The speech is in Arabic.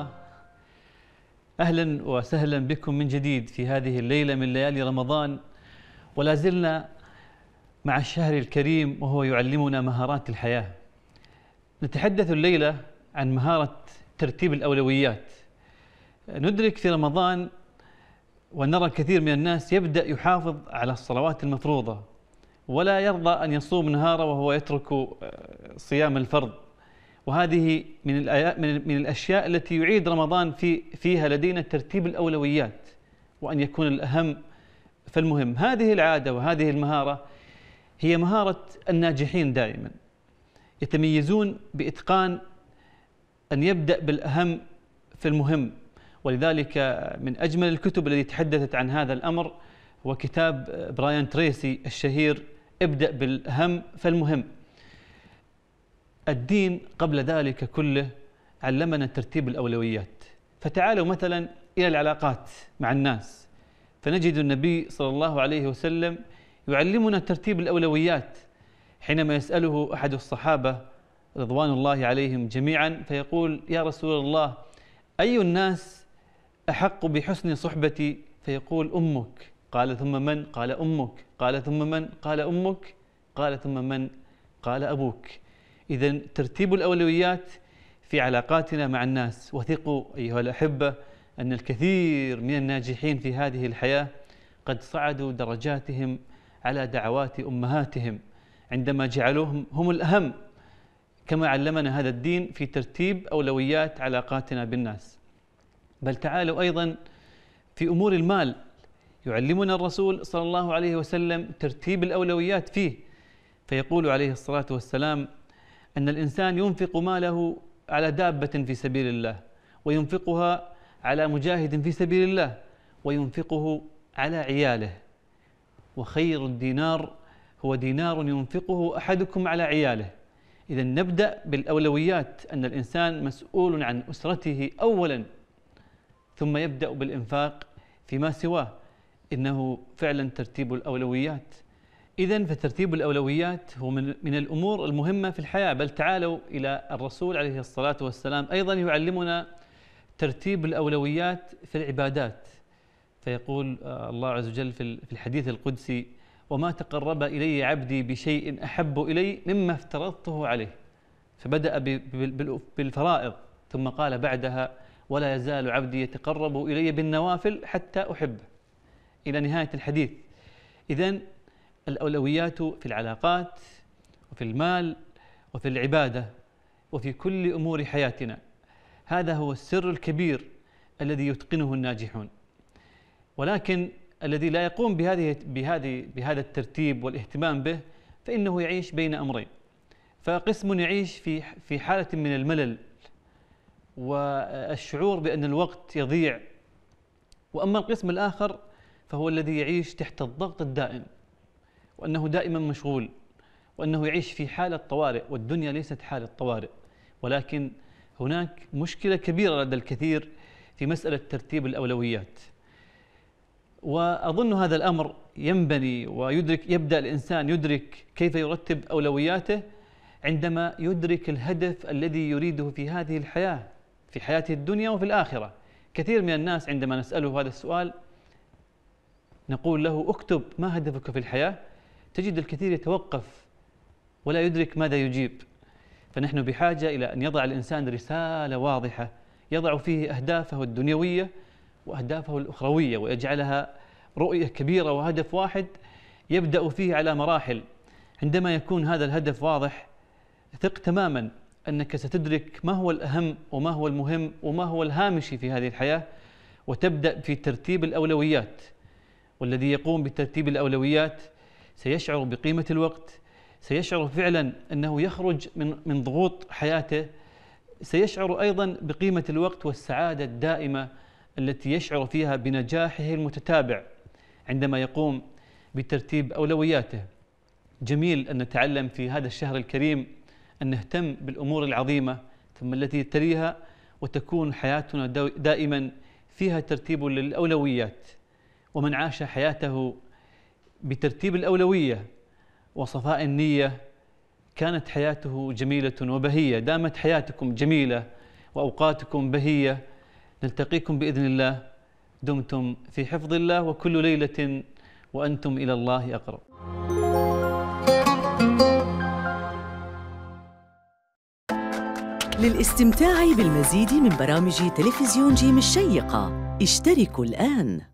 الله أهلا وسهلا بكم من جديد في هذه الليلة من ليالي رمضان ولا زلنا مع الشهر الكريم وهو يعلمنا مهارات الحياة نتحدث الليلة عن مهارة ترتيب الأولويات ندرك في رمضان ونرى الكثير من الناس يبدأ يحافظ على الصلوات المفروضة ولا يرضى أن يصوم نهاره وهو يترك آه، صيام الفرض وهذه من من من الاشياء التي يعيد رمضان في فيها لدينا ترتيب الاولويات وان يكون الاهم فالمهم هذه العاده وهذه المهاره هي مهاره الناجحين دائما يتميزون باتقان ان يبدا بالاهم فالمهم ولذلك من اجمل الكتب التي تحدثت عن هذا الامر هو كتاب برايان تريسي الشهير ابدا بالاهم فالمهم الدين قبل ذلك كله علمنا ترتيب الأولويات فتعالوا مثلا إلى العلاقات مع الناس فنجد النبي صلى الله عليه وسلم يعلمنا ترتيب الأولويات حينما يسأله أحد الصحابة رضوان الله عليهم جميعا فيقول يا رسول الله أي الناس أحق بحسن صحبتي فيقول أمك قال ثم من قال أمك قال ثم من قال أمك قال ثم من قال أبوك إذا ترتيب الأولويات في علاقاتنا مع الناس وثقوا أيها الأحبة أن الكثير من الناجحين في هذه الحياة قد صعدوا درجاتهم على دعوات أمهاتهم عندما جعلوهم هم الأهم كما علمنا هذا الدين في ترتيب أولويات علاقاتنا بالناس بل تعالوا أيضا في أمور المال يعلمنا الرسول صلى الله عليه وسلم ترتيب الأولويات فيه فيقول عليه الصلاة والسلام أن الإنسان ينفق ماله على دابة في سبيل الله وينفقها على مجاهد في سبيل الله وينفقه على عياله وخير الدينار هو دينار ينفقه أحدكم على عياله إذا نبدأ بالأولويات أن الإنسان مسؤول عن أسرته أولا ثم يبدأ بالإنفاق فيما سواه إنه فعلا ترتيب الأولويات إذا فترتيب الأولويات هو من, من الأمور المهمة في الحياة بل تعالوا إلى الرسول عليه الصلاة والسلام أيضا يعلمنا ترتيب الأولويات في العبادات فيقول آه، الله عز وجل في الحديث القدسي وما تقرب إلي عبدي بشيء أحب إلي مما افترضته عليه فبدأ بالفرائض ثم قال بعدها ولا يزال عبدي يتقرب إلي بالنوافل حتى أحبه إلى نهاية الحديث إذا الأولويات في العلاقات وفي المال وفي العبادة وفي كل أمور حياتنا هذا هو السر الكبير الذي يتقنه الناجحون ولكن الذي لا يقوم بهذه بهذه بهذا الترتيب والاهتمام به فإنه يعيش بين أمرين فقسم يعيش في في حالة من الملل والشعور بأن الوقت يضيع وأما القسم الآخر فهو الذي يعيش تحت الضغط الدائم وأنه دائما مشغول وأنه يعيش في حالة طوارئ والدنيا ليست حالة طوارئ ولكن هناك مشكلة كبيرة لدى الكثير في مسألة ترتيب الأولويات وأظن هذا الأمر ينبني ويدرك يبدأ الإنسان يدرك كيف يرتب أولوياته عندما يدرك الهدف الذي يريده في هذه الحياة في حياته الدنيا وفي الآخرة كثير من الناس عندما نسأله هذا السؤال نقول له اكتب ما هدفك في الحياة تجد الكثير يتوقف ولا يدرك ماذا يجيب فنحن بحاجة إلى أن يضع الإنسان رسالة واضحة يضع فيه أهدافه الدنيوية وأهدافه الأخروية ويجعلها رؤية كبيرة وهدف واحد يبدأ فيه على مراحل عندما يكون هذا الهدف واضح ثق تماما أنك ستدرك ما هو الأهم وما هو المهم وما هو الهامشي في هذه الحياة وتبدأ في ترتيب الأولويات والذي يقوم بترتيب الأولويات سيشعر بقيمة الوقت سيشعر فعلا أنه يخرج من, من ضغوط حياته سيشعر أيضا بقيمة الوقت والسعادة الدائمة التي يشعر فيها بنجاحه المتتابع عندما يقوم بترتيب أولوياته جميل أن نتعلم في هذا الشهر الكريم أن نهتم بالأمور العظيمة ثم التي تليها وتكون حياتنا دائما فيها ترتيب للأولويات ومن عاش حياته بترتيب الأولوية وصفاء النية كانت حياته جميلة وبهية دامت حياتكم جميلة وأوقاتكم بهية نلتقيكم بإذن الله دمتم في حفظ الله وكل ليلة وأنتم إلى الله أقرب للاستمتاع بالمزيد من برامج تلفزيون جيم الشيقة اشتركوا الآن